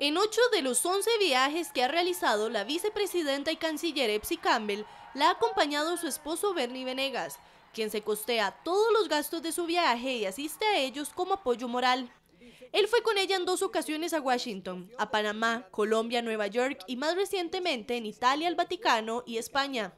En ocho de los 11 viajes que ha realizado la vicepresidenta y canciller Epsi Campbell, la ha acompañado su esposo Bernie Venegas, quien se costea todos los gastos de su viaje y asiste a ellos como apoyo moral. Él fue con ella en dos ocasiones a Washington, a Panamá, Colombia, Nueva York y más recientemente en Italia, el Vaticano y España.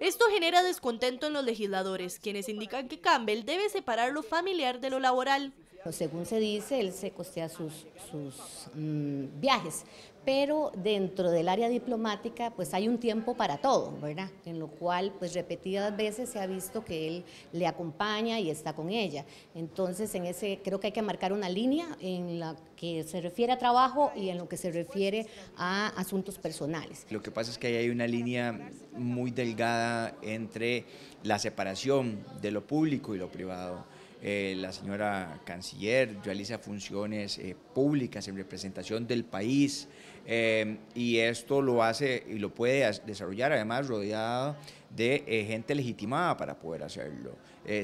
Esto genera descontento en los legisladores, quienes indican que Campbell debe separar lo familiar de lo laboral. Pues, según se dice, él se costea sus, sus mm, viajes, pero dentro del área diplomática pues hay un tiempo para todo, ¿verdad? En lo cual pues repetidas veces se ha visto que él le acompaña y está con ella. Entonces en ese creo que hay que marcar una línea en la que se refiere a trabajo y en lo que se refiere a asuntos personales. Lo que pasa es que ahí hay una línea muy delgada entre la separación de lo público y lo privado eh, la señora canciller realiza funciones eh, públicas en representación del país eh, y esto lo hace y lo puede desarrollar además rodeado de gente legitimada para poder hacerlo.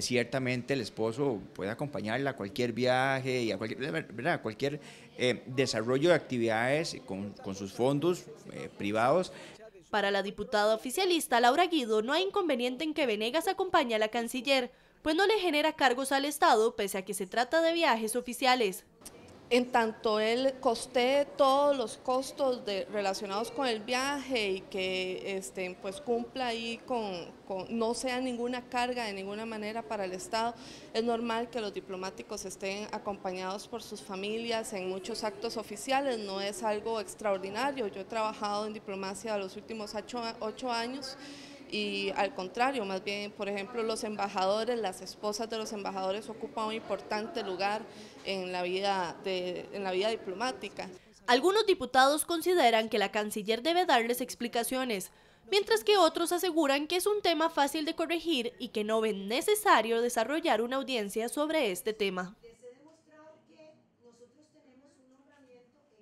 ciertamente el esposo puede acompañarla a cualquier viaje y a cualquier, ¿verdad? cualquier desarrollo de actividades con, con sus fondos privados, para la diputada oficialista Laura Guido, no hay inconveniente en que Venegas acompañe a la canciller, pues no le genera cargos al Estado, pese a que se trata de viajes oficiales. En tanto él coste todos los costos de, relacionados con el viaje y que este, pues cumpla ahí con, no sea ninguna carga de ninguna manera para el Estado, es normal que los diplomáticos estén acompañados por sus familias en muchos actos oficiales, no es algo extraordinario. Yo he trabajado en diplomacia los últimos ocho años y al contrario, más bien, por ejemplo, los embajadores, las esposas de los embajadores ocupan un importante lugar en la vida, en la vida diplomática. Algunos diputados consideran que la canciller debe darles explicaciones, mientras que otros aseguran que es un tema fácil de corregir y que no ven necesario desarrollar una audiencia sobre este tema.